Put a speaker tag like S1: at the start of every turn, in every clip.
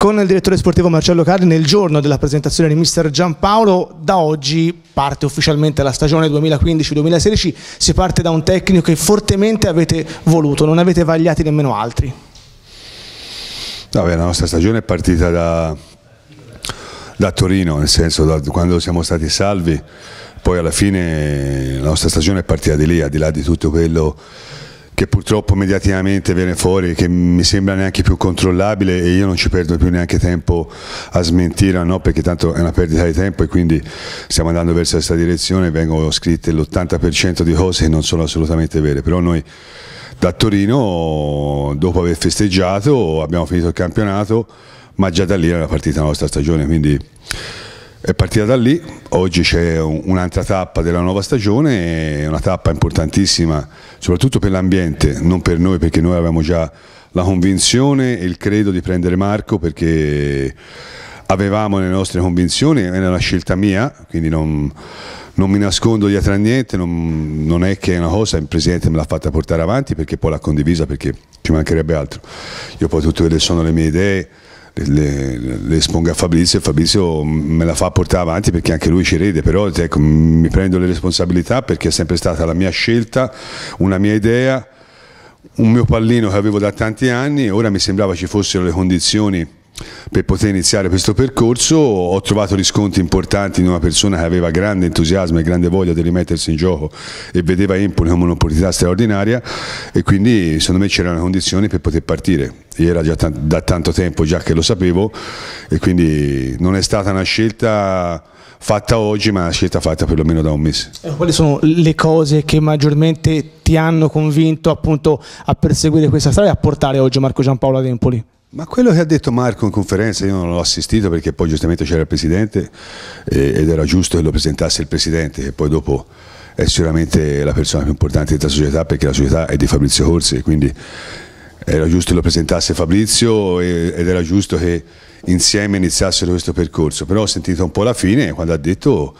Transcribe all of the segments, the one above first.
S1: Con il direttore sportivo Marcello Cardi nel giorno della presentazione di mister Giampaolo, da oggi parte ufficialmente la stagione 2015-2016, si parte da un tecnico che fortemente avete voluto, non avete vagliati nemmeno altri.
S2: Vabbè, la nostra stagione è partita da, da Torino, nel senso da quando siamo stati salvi, poi alla fine la nostra stagione è partita di lì, al di là di tutto quello che purtroppo mediaticamente viene fuori, che mi sembra neanche più controllabile e io non ci perdo più neanche tempo a smentire, no? perché tanto è una perdita di tempo e quindi stiamo andando verso questa direzione, vengono scritte l'80% di cose che non sono assolutamente vere, però noi da Torino dopo aver festeggiato abbiamo finito il campionato, ma già da lì era partita la nostra stagione, quindi è partita da lì, oggi c'è un'altra tappa della nuova stagione, una tappa importantissima soprattutto per l'ambiente, non per noi perché noi avevamo già la convinzione e il credo di prendere Marco perché avevamo le nostre convinzioni, era una scelta mia, quindi non, non mi nascondo dietro a niente, non, non, è che è una cosa, il Presidente me l'ha fatta portare avanti perché poi l'ha condivisa perché ci mancherebbe altro. Io poi tutte quelle sono le mie idee le, le, espongo a Fabrizio e Fabrizio me la fa portare avanti perché anche lui ci ride, però ecco, mi prendo le responsabilità perché è sempre stata la mia scelta, una mia idea, un mio pallino che avevo da tanti anni e ora mi sembrava ci fossero le condizioni per poter iniziare questo percorso ho trovato riscontri importanti in una persona che aveva grande entusiasmo e grande voglia di rimettersi in gioco e vedeva Empoli come un'opportunità straordinaria e quindi secondo me c'erano condizioni per poter partire. Io era già da tanto tempo già che lo sapevo e quindi non è stata una scelta fatta oggi ma una scelta fatta perlomeno da un mese.
S1: Eh, quali sono le cose che maggiormente ti hanno convinto appunto a perseguire questa strada e a portare oggi Marco Giampaolo ad Empoli?
S2: Ma quello che ha detto Marco in conferenza, io non l'ho assistito perché poi giustamente c'era il Presidente eh, ed era giusto che lo presentasse il Presidente, che poi dopo è sicuramente la persona più importante della società perché la società è di Fabrizio Corsi, quindi era giusto che lo presentasse Fabrizio ed era giusto che insieme iniziassero questo percorso, però ho sentito un po' la fine quando ha detto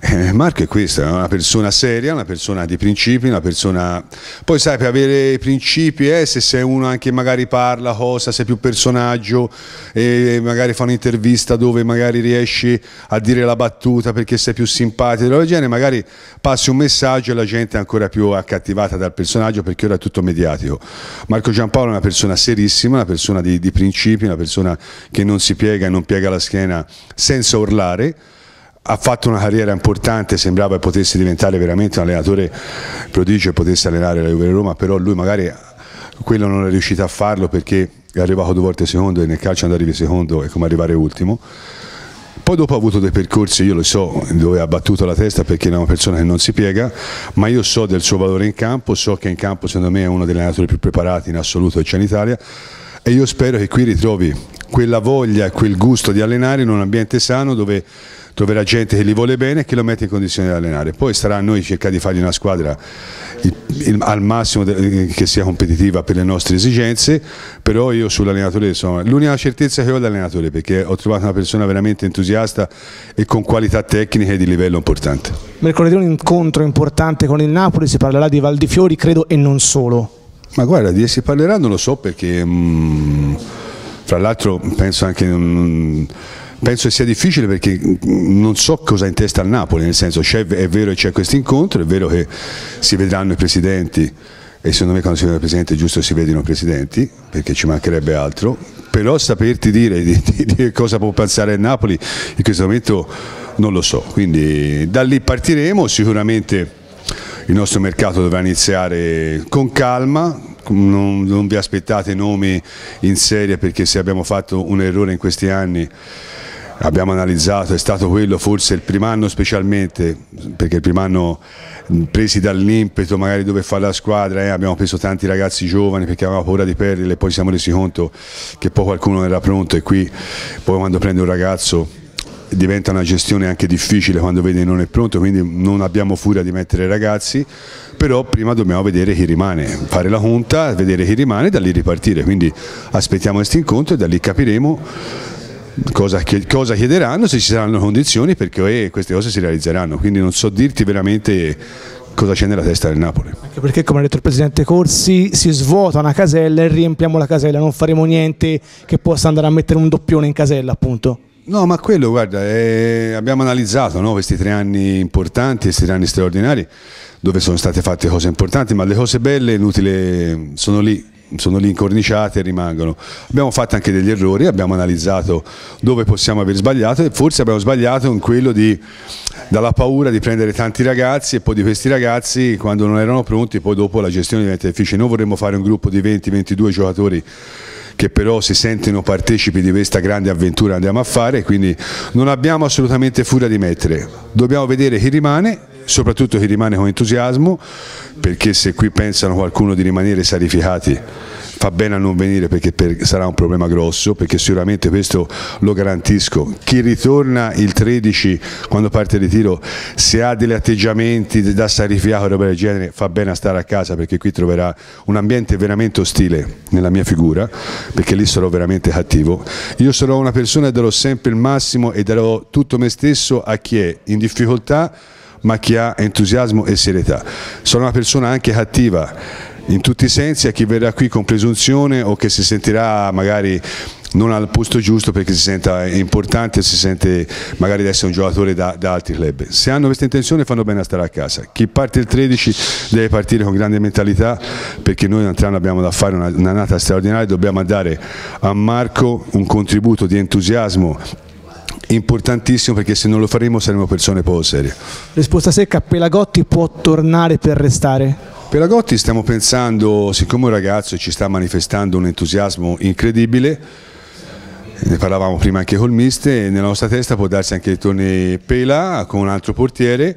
S2: eh, Marco è questa, è una persona seria, una persona di principi, una persona... Poi sai, per avere i principi, eh, se sei uno anche magari parla, cosa, sei più personaggio, eh, magari fa un'intervista dove magari riesci a dire la battuta perché sei più simpatico, del genere, magari passi un messaggio e la gente è ancora più accattivata dal personaggio perché ora è tutto mediatico. Marco Giampaolo è una persona serissima, una persona di, di principi, una persona che non si piega e non piega la schiena senza urlare ha fatto una carriera importante, sembrava che potesse diventare veramente un allenatore prodigio e potesse allenare la Juve Roma, però lui magari quello non è riuscito a farlo perché è arrivato due volte secondo e nel calcio andare arrivi secondo è come arrivare ultimo. Poi dopo ha avuto dei percorsi, io lo so, dove ha battuto la testa perché è una persona che non si piega, ma io so del suo valore in campo, so che in campo secondo me è uno degli allenatori più preparati in assoluto che c'è in Italia, e io spero che qui ritrovi quella voglia e quel gusto di allenare in un ambiente sano dove dove la gente che li vuole bene e che lo mette in condizione di allenare. Poi sarà a noi cercare di fargli una squadra il, il, al massimo de, eh, che sia competitiva per le nostre esigenze, però io sull'allenatore insomma, l'unica certezza che ho è l'allenatore perché ho trovato una persona veramente entusiasta e con qualità tecniche di livello importante.
S1: Mercoledì un incontro importante con il Napoli, si parlerà di Valdifiori credo e non solo.
S2: Ma guarda, di essi parlerà non lo so perché, mh, mm, fra l'altro, penso anche... Mh, mm, penso che sia difficile perché mm, non so cosa ha in testa il Napoli, nel senso è vero che c'è questo incontro, è vero che si vedranno i presidenti e secondo me quando si vede il presidente è giusto che si vedano i presidenti perché ci mancherebbe altro, però saperti dire di, di, di cosa può pensare il Napoli in questo momento non lo so, quindi da lì partiremo sicuramente il nostro mercato dovrà iniziare con calma, non, non, vi aspettate nomi in serie perché se abbiamo fatto un errore in questi anni abbiamo analizzato, è stato quello forse il primo anno specialmente, perché il primo anno presi dall'impeto magari dove fa la squadra, eh, abbiamo preso tanti ragazzi giovani perché avevamo paura di perderli e poi ci siamo resi conto che poi qualcuno era pronto e qui poi quando prende un ragazzo diventa una gestione anche difficile quando vede non è pronto, quindi non abbiamo furia di mettere i ragazzi, però prima dobbiamo vedere chi rimane, fare la conta, vedere chi rimane e da lì ripartire, quindi aspettiamo questo incontro e da lì capiremo Cosa, cosa, chiederanno, se ci saranno condizioni perché eh, queste cose si realizzeranno, quindi non so dirti veramente cosa c'è nella testa del Napoli.
S1: Anche perché come ha detto il Presidente Corsi si svuota una casella e riempiamo la casella, non faremo niente che possa andare a mettere un doppione in casella appunto.
S2: No, ma quello, guarda, eh, abbiamo analizzato no, questi tre anni importanti, questi tre anni straordinari, dove sono state fatte cose importanti, ma le cose belle, inutili, eh, sono lì, sono lì incorniciate e rimangono. Abbiamo fatto anche degli errori, abbiamo analizzato dove possiamo aver sbagliato e forse abbiamo sbagliato in quello di, dalla paura di prendere tanti ragazzi e poi di questi ragazzi quando non erano pronti poi dopo la gestione diventa difficile. Noi vorremmo fare un gruppo di 20-22 giocatori che però si sentono partecipi di questa grande avventura andiamo a fare, quindi non abbiamo assolutamente furia di mettere. Dobbiamo vedere chi rimane soprattutto chi rimane con entusiasmo, perché se qui pensano qualcuno di rimanere sarificati fa bene a non venire perché per, sarà un problema grosso, perché sicuramente questo lo garantisco. Chi ritorna il 13 quando parte il ritiro, se ha degli atteggiamenti da sarifiato o roba del genere, fa bene a stare a casa perché qui troverà un ambiente veramente ostile nella mia figura, perché lì sarò veramente cattivo. Io sarò una persona e darò sempre il massimo e darò tutto me stesso a chi è in difficoltà ma che ha entusiasmo e serietà. Sono una persona anche cattiva in tutti i sensi a chi verrà qui con presunzione o che si sentirà magari non al posto giusto perché si senta importante, si sente magari di essere un giocatore da, da, altri club. Se hanno questa intenzione fanno bene a stare a casa. Chi parte il 13 deve partire con grande mentalità perché noi l'antrano abbiamo da fare una, una nata straordinaria, dobbiamo dare a Marco un contributo di entusiasmo importantissimo perché se non lo faremo saremo persone poco serie.
S1: Risposta secca, Pelagotti può tornare per restare?
S2: Pelagotti stiamo pensando, siccome un ragazzo ci sta manifestando un entusiasmo incredibile, ne parlavamo prima anche col Miste, nella nostra testa può darsi anche che torni Pela con un altro portiere,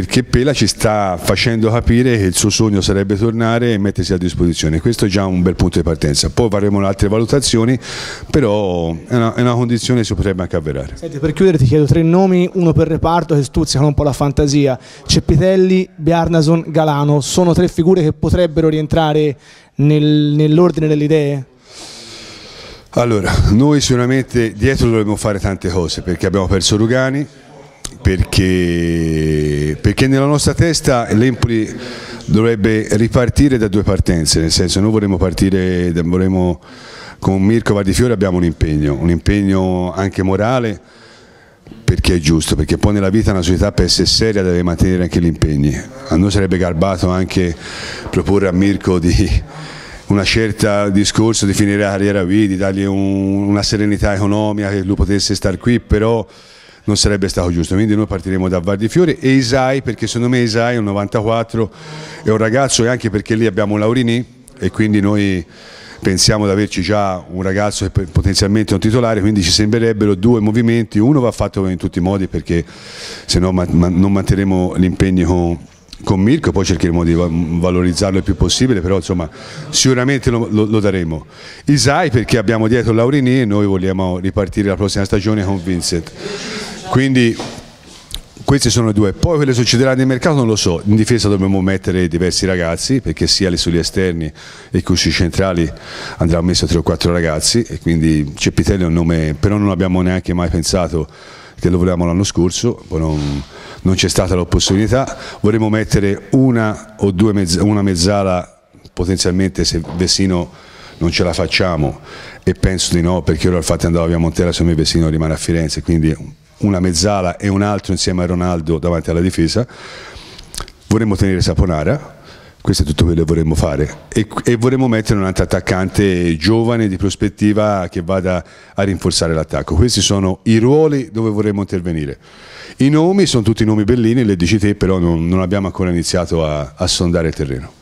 S2: perché Pela ci sta facendo capire che il suo sogno sarebbe tornare e mettersi a disposizione, questo è già un bel punto di partenza, poi faremo altre valutazioni, però è una, è una condizione che si potrebbe anche avverare.
S1: Senti, per chiudere ti chiedo tre nomi, uno per reparto che stuzzicano un po' la fantasia, Cepitelli, Bjarnason, Galano, sono tre figure che potrebbero rientrare nel, nell'ordine delle idee?
S2: Allora, noi sicuramente dietro dovremmo fare tante cose perché abbiamo perso Rugani, perché, perché nella nostra testa l'Empoli dovrebbe ripartire da due partenze, nel senso noi vorremmo partire, vorremmo, con Mirko Vardifiore abbiamo un impegno, un impegno anche morale, perché è giusto, perché poi nella vita una società per essere seria deve mantenere anche gli impegni. A noi sarebbe garbato anche proporre a Mirko di una certa discorso di finire la carriera qui, di dargli un, una serenità economica che lui potesse star qui, però non sarebbe stato giusto. Quindi noi partiremo da Vardifiore e Isai, perché secondo me Isai è un 94, è un ragazzo e anche perché lì abbiamo Laurini e quindi noi pensiamo di averci già un ragazzo che potenzialmente è un titolare, quindi ci sembrerebbero due movimenti, uno va fatto in tutti i modi perché se no non manteremo l'impegno con, con Mirko, poi cercheremo di valorizzarlo il più possibile, però insomma sicuramente lo, lo, lo daremo. Isai perché abbiamo dietro Laurini e noi vogliamo ripartire la prossima stagione con Vincent. Quindi questi sono i due. Poi quello che succederà nel mercato non lo so. In difesa dobbiamo mettere diversi ragazzi perché sia sugli esterni che sui centrali andranno messi 3 o 4 ragazzi e quindi Cepitelli è un nome, però non abbiamo neanche mai pensato che lo volevamo l'anno scorso, poi non, non c'è stata la possibilità. Vorremmo mettere una o due mezz una mezzala potenzialmente se Vesino non ce la facciamo e penso di no perché ora il fatto infatti andava via Montella, se me Vesino rimane a Firenze, quindi una mezzala e un altro insieme a Ronaldo davanti alla difesa. Vorremmo tenere Saponara, questo è tutto quello che vorremmo fare e, e vorremmo mettere un altro attaccante giovane di prospettiva che vada a rinforzare l'attacco. Questi sono i ruoli dove vorremmo intervenire. I nomi sono tutti nomi bellini, le dici te, però non, non abbiamo ancora iniziato a, a sondare il terreno.